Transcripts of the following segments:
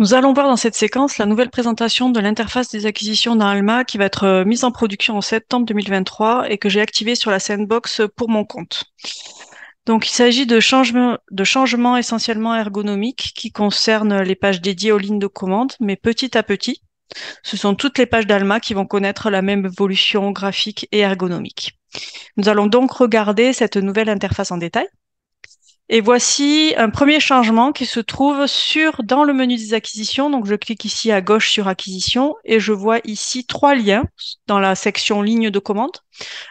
Nous allons voir dans cette séquence la nouvelle présentation de l'interface des acquisitions d'Alma Alma qui va être euh, mise en production en septembre 2023 et que j'ai activée sur la sandbox pour mon compte. Donc, il s'agit de, changements de changements essentiellement ergonomiques qui concernent les pages dédiées aux lignes de commande, mais petit à petit, ce sont toutes les pages d'Alma qui vont connaître la même évolution graphique et ergonomique. Nous allons donc regarder cette nouvelle interface en détail. Et voici un premier changement qui se trouve sur dans le menu des acquisitions. Donc je clique ici à gauche sur acquisition et je vois ici trois liens dans la section ligne de commande.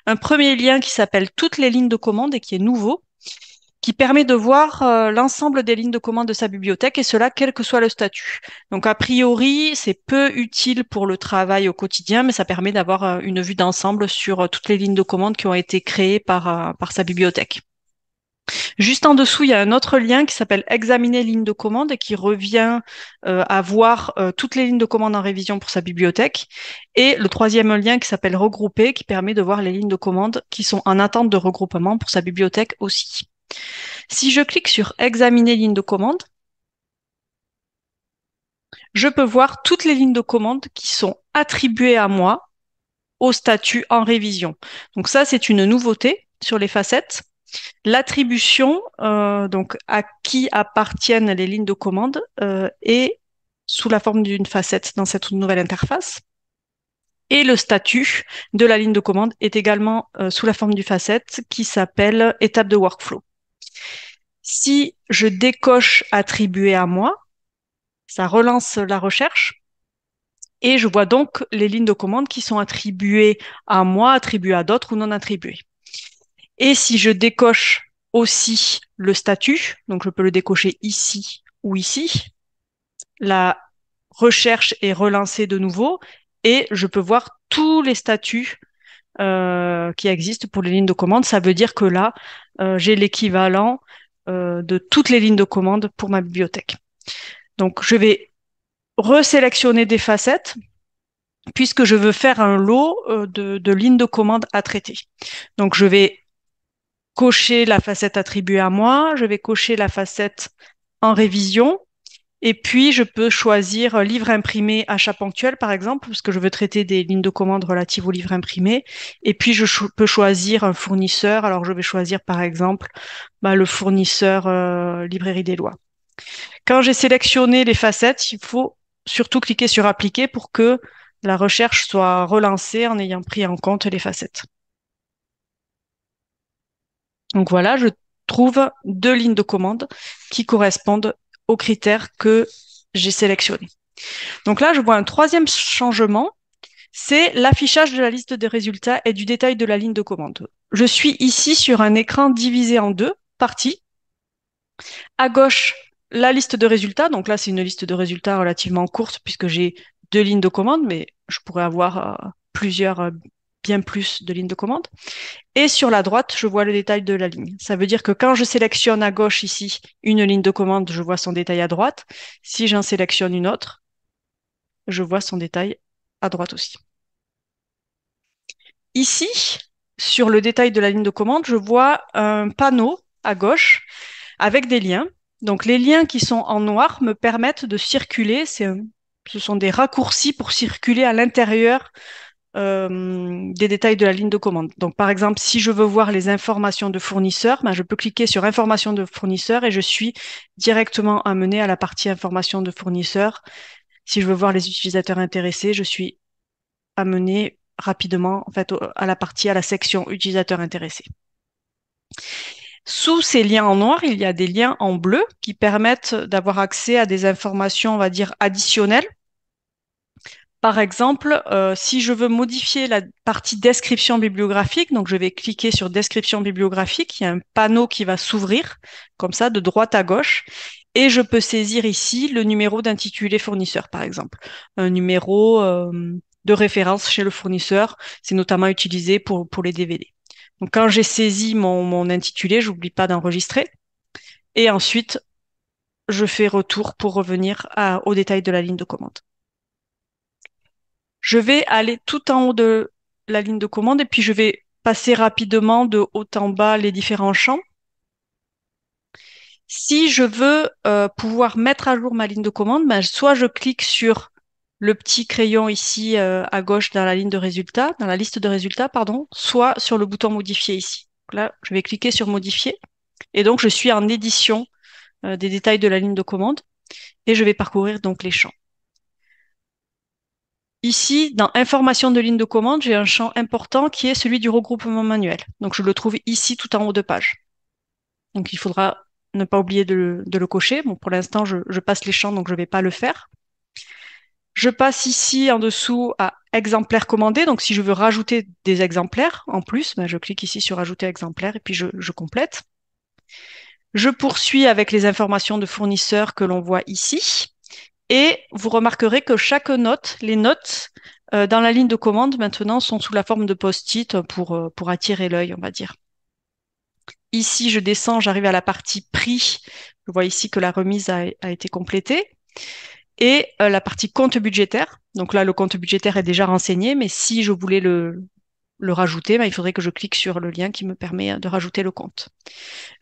Un premier lien qui s'appelle toutes les lignes de commande et qui est nouveau qui permet de voir euh, l'ensemble des lignes de commande de sa bibliothèque et cela quel que soit le statut. Donc a priori, c'est peu utile pour le travail au quotidien, mais ça permet d'avoir euh, une vue d'ensemble sur euh, toutes les lignes de commande qui ont été créées par, par sa bibliothèque. Juste en dessous, il y a un autre lien qui s'appelle Examiner ligne de commande et qui revient euh, à voir euh, toutes les lignes de commande en révision pour sa bibliothèque. Et le troisième lien qui s'appelle Regrouper qui permet de voir les lignes de commande qui sont en attente de regroupement pour sa bibliothèque aussi. Si je clique sur Examiner lignes de commande, je peux voir toutes les lignes de commande qui sont attribuées à moi au statut en révision. Donc ça, c'est une nouveauté sur les facettes. L'attribution, euh, donc à qui appartiennent les lignes de commande, euh, est sous la forme d'une facette dans cette nouvelle interface. Et le statut de la ligne de commande est également euh, sous la forme d'une facette qui s'appelle étape de workflow. Si je décoche attribuer à moi, ça relance la recherche et je vois donc les lignes de commande qui sont attribuées à moi, attribuées à d'autres ou non attribuées. Et si je décoche aussi le statut, donc je peux le décocher ici ou ici, la recherche est relancée de nouveau et je peux voir tous les statuts euh, qui existent pour les lignes de commande. Ça veut dire que là, euh, j'ai l'équivalent euh, de toutes les lignes de commande pour ma bibliothèque. Donc je vais resélectionner des facettes puisque je veux faire un lot de, de lignes de commande à traiter. Donc je vais cocher la facette attribuée à moi, je vais cocher la facette en révision, et puis je peux choisir euh, livre imprimé achat ponctuel, par exemple, parce que je veux traiter des lignes de commande relatives au livre imprimé, et puis je peux choisir un fournisseur, alors je vais choisir par exemple bah, le fournisseur euh, librairie des lois. Quand j'ai sélectionné les facettes, il faut surtout cliquer sur appliquer pour que la recherche soit relancée en ayant pris en compte les facettes. Donc voilà, je trouve deux lignes de commande qui correspondent aux critères que j'ai sélectionnés. Donc là, je vois un troisième changement, c'est l'affichage de la liste des résultats et du détail de la ligne de commande. Je suis ici sur un écran divisé en deux parties. À gauche, la liste de résultats. Donc là, c'est une liste de résultats relativement courte puisque j'ai deux lignes de commande, mais je pourrais avoir euh, plusieurs euh, bien plus de lignes de commande. Et sur la droite, je vois le détail de la ligne. Ça veut dire que quand je sélectionne à gauche ici une ligne de commande, je vois son détail à droite. Si j'en sélectionne une autre, je vois son détail à droite aussi. Ici, sur le détail de la ligne de commande, je vois un panneau à gauche avec des liens. Donc les liens qui sont en noir me permettent de circuler. ce sont des raccourcis pour circuler à l'intérieur euh, des détails de la ligne de commande. Donc, par exemple, si je veux voir les informations de fournisseurs, ben, je peux cliquer sur informations de fournisseurs et je suis directement amené à la partie informations de fournisseurs. Si je veux voir les utilisateurs intéressés, je suis amené rapidement en fait à la partie à la section utilisateurs intéressés. Sous ces liens en noir, il y a des liens en bleu qui permettent d'avoir accès à des informations, on va dire, additionnelles par exemple, euh, si je veux modifier la partie description bibliographique, donc je vais cliquer sur description bibliographique, il y a un panneau qui va s'ouvrir comme ça de droite à gauche et je peux saisir ici le numéro d'intitulé fournisseur par exemple, un numéro euh, de référence chez le fournisseur, c'est notamment utilisé pour, pour les DVD. Donc quand j'ai saisi mon, mon intitulé, j'oublie pas d'enregistrer et ensuite je fais retour pour revenir à, au détail de la ligne de commande je vais aller tout en haut de la ligne de commande et puis je vais passer rapidement de haut en bas les différents champs. Si je veux euh, pouvoir mettre à jour ma ligne de commande, ben, soit je clique sur le petit crayon ici euh, à gauche dans la ligne de résultats, dans la liste de résultats, pardon, soit sur le bouton modifier ici. là, je vais cliquer sur modifier et donc je suis en édition euh, des détails de la ligne de commande et je vais parcourir donc les champs. Ici, dans information de ligne de commande, j'ai un champ important qui est celui du regroupement manuel. Donc, je le trouve ici tout en haut de page. Donc, il faudra ne pas oublier de le, cocher. Bon, pour l'instant, je, passe les champs, donc je ne vais pas le faire. Je passe ici en dessous à exemplaires commandés. Donc, si je veux rajouter des exemplaires en plus, ben, je clique ici sur ajouter exemplaires et puis je, je complète. Je poursuis avec les informations de fournisseurs que l'on voit ici. Et vous remarquerez que chaque note, les notes euh, dans la ligne de commande maintenant sont sous la forme de post-it pour, euh, pour attirer l'œil, on va dire. Ici, je descends, j'arrive à la partie prix. Je vois ici que la remise a, été complétée. Et euh, la partie compte budgétaire. Donc là, le compte budgétaire est déjà renseigné, mais si je voulais le, rajouter, ben, il faudrait que je clique sur le lien qui me permet de rajouter le compte.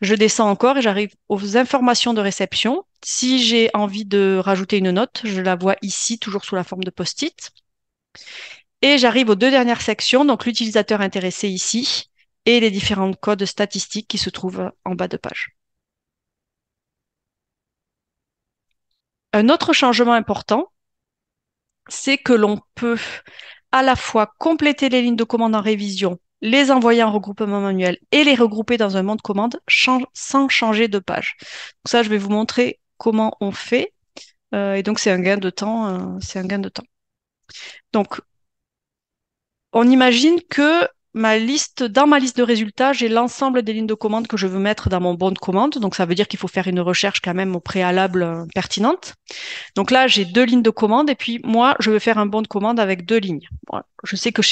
Je descends encore et j'arrive aux informations de réception. Si j'ai envie de rajouter une note, je la vois ici, toujours sous la forme de post-it. Et j'arrive aux deux dernières sections, donc l'utilisateur intéressé ici et les différents codes statistiques qui se trouvent en bas de page. Un autre changement important, c'est que l'on peut à la fois compléter les lignes de commande en révision, les envoyer en regroupement manuel et les regrouper dans un monde de commande sans changer de page. Donc ça, je vais vous montrer comment on fait. Euh, et donc, c'est un gain de temps. Euh, c'est un gain de temps. Donc, on imagine que ma liste, dans ma liste de résultats, j'ai l'ensemble des lignes de commande que je veux mettre dans mon bon de commande. Donc, ça veut dire qu'il faut faire une recherche quand même au préalable euh, pertinente. Donc là, j'ai deux lignes de commande et puis moi, je veux faire un bon de commande avec deux lignes. je sais que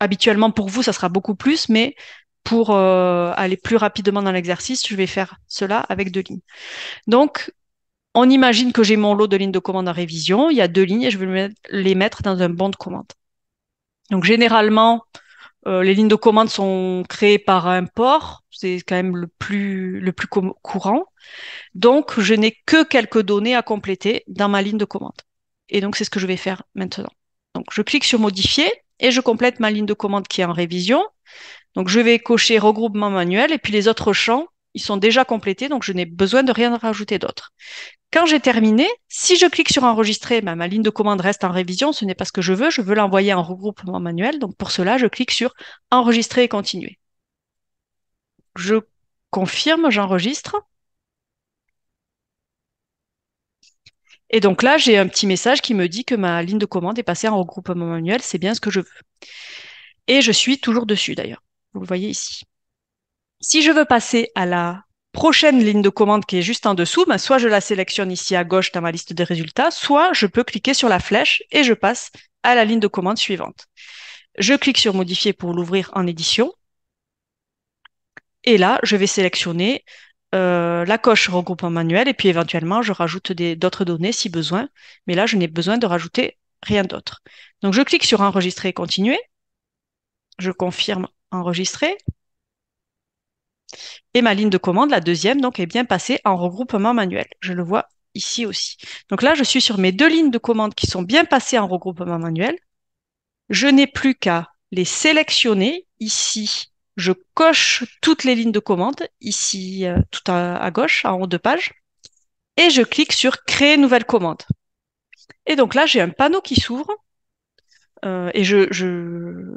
habituellement pour vous, ça sera beaucoup plus, mais pour aller plus rapidement dans l'exercice, je vais faire cela avec deux lignes. Donc, on imagine que j'ai mon lot de lignes de commande en révision. Il y a deux lignes et je vais les mettre dans un bon de commande. Donc généralement, euh, les lignes de commande sont créées par un port. C'est quand même le plus, le plus courant. Donc je n'ai que quelques données à compléter dans ma ligne de commande. Et donc c'est ce que je vais faire maintenant. Donc je clique sur modifier et je complète ma ligne de commande qui est en révision. Donc je vais cocher regroupement manuel et puis les autres champs ils sont déjà complétés, donc je n'ai besoin de rien rajouter d'autre. Quand j'ai terminé, si je clique sur enregistrer, ben, ma ligne de commande reste en révision, ce n'est pas ce que je veux, je veux l'envoyer en regroupement manuel, donc pour cela, je clique sur enregistrer et continuer. Je confirme, j'enregistre. Et donc là, j'ai un petit message qui me dit que ma ligne de commande est passée en regroupement manuel, c'est bien ce que je veux. Et je suis toujours dessus d'ailleurs, vous le voyez ici. Si je veux passer à la prochaine ligne de commande qui est juste en dessous, ben, soit je la sélectionne ici à gauche dans ma liste des résultats, soit je peux cliquer sur la flèche et je passe à la ligne de commande suivante. Je clique sur modifier pour l'ouvrir en édition. Et là, je vais sélectionner euh, la coche regroupement manuel et puis éventuellement, je rajoute d'autres données si besoin. Mais là, je n'ai besoin de rajouter rien d'autre. Donc, je clique sur enregistrer et continuer. Je confirme enregistrer. Et ma ligne de commande, la deuxième, donc, est bien passée en regroupement manuel. Je le vois ici aussi. Donc là, je suis sur mes deux lignes de commande qui sont bien passées en regroupement manuel. Je n'ai plus qu'à les sélectionner. Ici, je coche toutes les lignes de commande, ici, euh, tout à, gauche, en haut de page. Et je clique sur Créer nouvelle commande. Et donc là, j'ai un panneau qui s'ouvre. Euh, et je,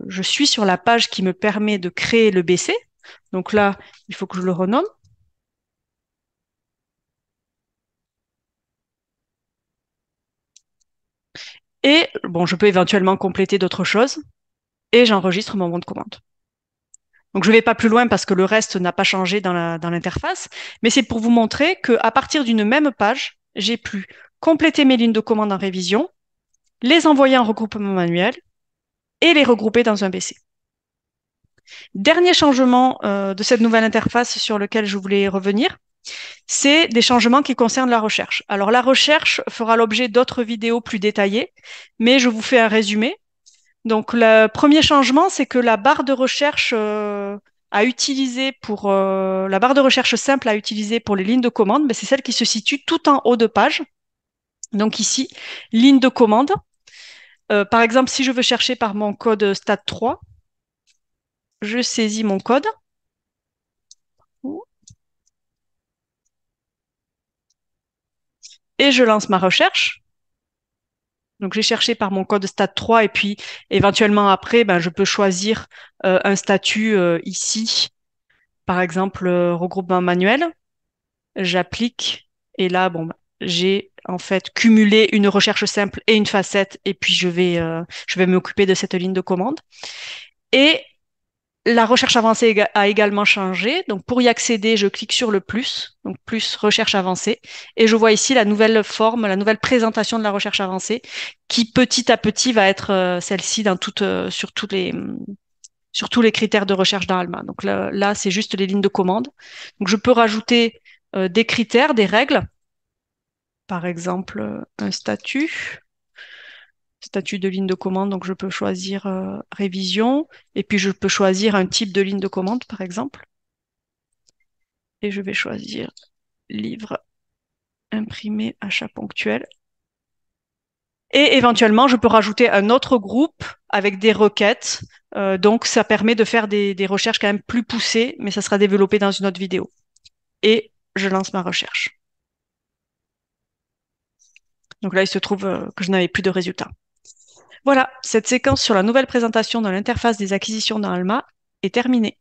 je, suis sur la page qui me permet de créer le BC. Donc là, il faut que je le renomme. Et bon, je peux éventuellement compléter d'autres choses et j'enregistre mon bon de commande. Donc je ne vais pas plus loin parce que le reste n'a pas changé dans l'interface, mais c'est pour vous montrer qu'à partir d'une même page, j'ai pu compléter mes lignes de commande en révision, les envoyer en regroupement manuel et les regrouper dans un BC. Dernier changement euh, de cette nouvelle interface sur lequel je voulais revenir, c'est des changements qui concernent la recherche. Alors la recherche fera l'objet d'autres vidéos plus détaillées, mais je vous fais un résumé. Donc le premier changement, c'est que la barre de recherche euh, à utiliser pour euh, la barre de recherche simple à utiliser pour les lignes de commande, mais c'est celle qui se situe tout en haut de page. Donc ici, ligne de commande. par exemple, si je veux chercher par mon code STAT3, je saisis mon code. Et je lance ma recherche. Donc j'ai cherché par mon code stade 3 et puis éventuellement après, ben, je peux choisir euh, un statut euh, ici, par exemple euh, regroupement manuel. J'applique et là, bon, ben, j'ai en fait cumulé une recherche simple et une facette et puis je vais, je vais m'occuper de cette ligne de commande. Et la recherche avancée a également changé. Donc, pour y accéder, je clique sur le plus, donc plus recherche avancée, et je vois ici la nouvelle forme, la nouvelle présentation de la recherche avancée, qui petit à petit va être euh, celle-ci euh, mm, sur tous les critères de recherche dans Alma. Donc là, c'est juste les lignes de commande. Donc, je peux rajouter euh, des critères, des règles, par exemple un statut statut de ligne de commande, donc je peux choisir euh, révision, et puis je peux choisir un type de ligne de commande, par exemple. Et je vais choisir livre imprimé achat ponctuel. Et éventuellement, je peux rajouter un autre groupe avec des requêtes. Euh, donc, ça permet de faire des, des recherches quand même plus poussées, mais ça sera développé dans une autre vidéo. Et je lance ma recherche. Donc là, il se trouve euh, que je n'avais plus de résultats. Voilà, cette séquence sur la nouvelle présentation de l'interface des acquisitions dans Alma est terminée.